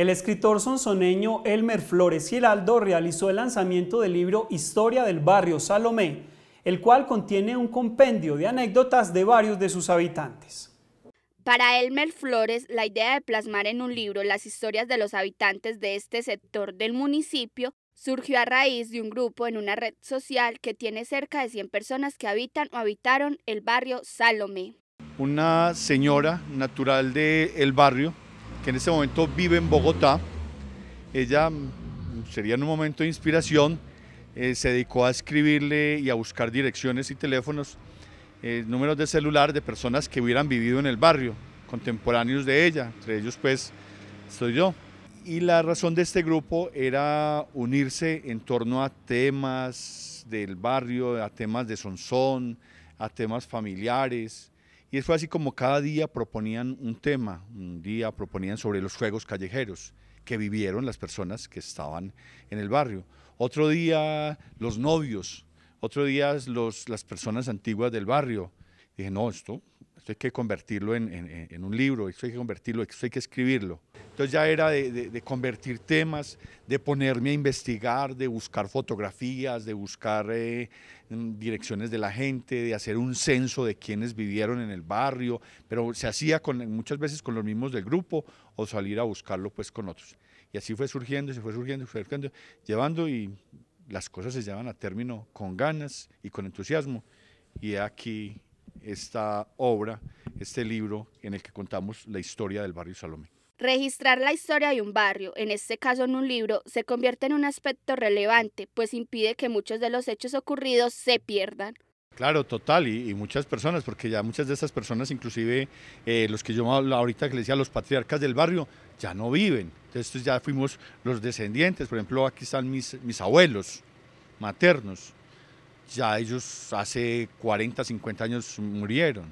El escritor sonsoneño Elmer Flores Giraldo realizó el lanzamiento del libro Historia del barrio Salomé, el cual contiene un compendio de anécdotas de varios de sus habitantes. Para Elmer Flores, la idea de plasmar en un libro las historias de los habitantes de este sector del municipio surgió a raíz de un grupo en una red social que tiene cerca de 100 personas que habitan o habitaron el barrio Salomé. Una señora natural del el barrio que en ese momento vive en Bogotá. Ella mm, sería en un momento de inspiración, eh, se dedicó a escribirle y a buscar direcciones y teléfonos, eh, números de celular de personas que hubieran vivido en el barrio, contemporáneos de ella, entre ellos pues soy yo. Y la razón de este grupo era unirse en torno a temas del barrio, a temas de sonzón, a temas familiares, y fue así como cada día proponían un tema, un día proponían sobre los juegos callejeros que vivieron las personas que estaban en el barrio, otro día los novios, otro día las personas antiguas del barrio, dije, no, esto, hay que convertirlo en, un libro, esto hay que convertirlo, esto hay que escribirlo. Entonces ya era de, convertir temas, de ponerme a investigar, de buscar fotografías, de buscar eh, mm, direcciones de la gente, de hacer un censo de quienes vivieron en el barrio, pero se hacía con, muchas veces con los mismos del grupo o salir a buscarlo pues con otros. Y así fue surgiendo, se fue surgiendo, se fue surgiendo, llevando y las cosas se llevan a término con ganas y con entusiasmo. Y aquí esta obra, este libro en el que contamos la historia del barrio Salomé. Registrar la historia de un barrio, en este caso en un libro, se convierte en un aspecto relevante, pues impide que muchos de los hechos ocurridos se pierdan. Claro, total, y, muchas personas, porque ya muchas de esas personas, inclusive eh, los que yo ahorita que les decía, los patriarcas del barrio, ya no viven. Entonces ya fuimos los descendientes, por ejemplo, aquí están mis abuelos maternos, ya ellos hace 40, 50 años murieron.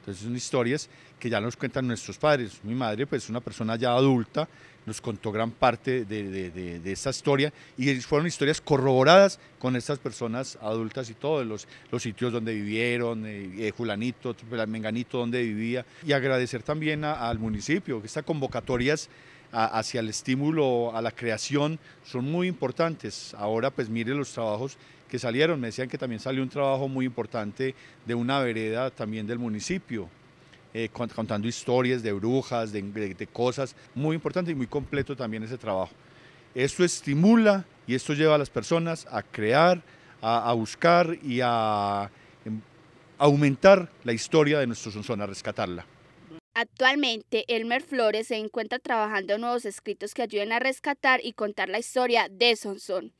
Entonces son historias que ya nos cuentan nuestros padres. Mi madre, pues una persona ya adulta, nos contó gran parte de, de, de, esa historia y fueron historias corroboradas con estas personas adultas y todos los, los sitios donde vivieron, Julanito, eh, eh, Menganito, donde vivía. Y agradecer también al municipio, que estas convocatorias hacia el estímulo a la creación son muy importantes. Ahora pues mire los trabajos que salieron, me decían que también salió un trabajo muy importante de una vereda también del municipio, eh, contando historias de brujas, de, cosas, muy importante y muy completo también ese trabajo. Esto estimula y esto lleva a las personas a crear, a, buscar y a em, aumentar la historia de nuestro zona a rescatarla. Actualmente, Elmer Flores se encuentra trabajando en nuevos escritos que ayuden a rescatar y contar la historia de Sonson.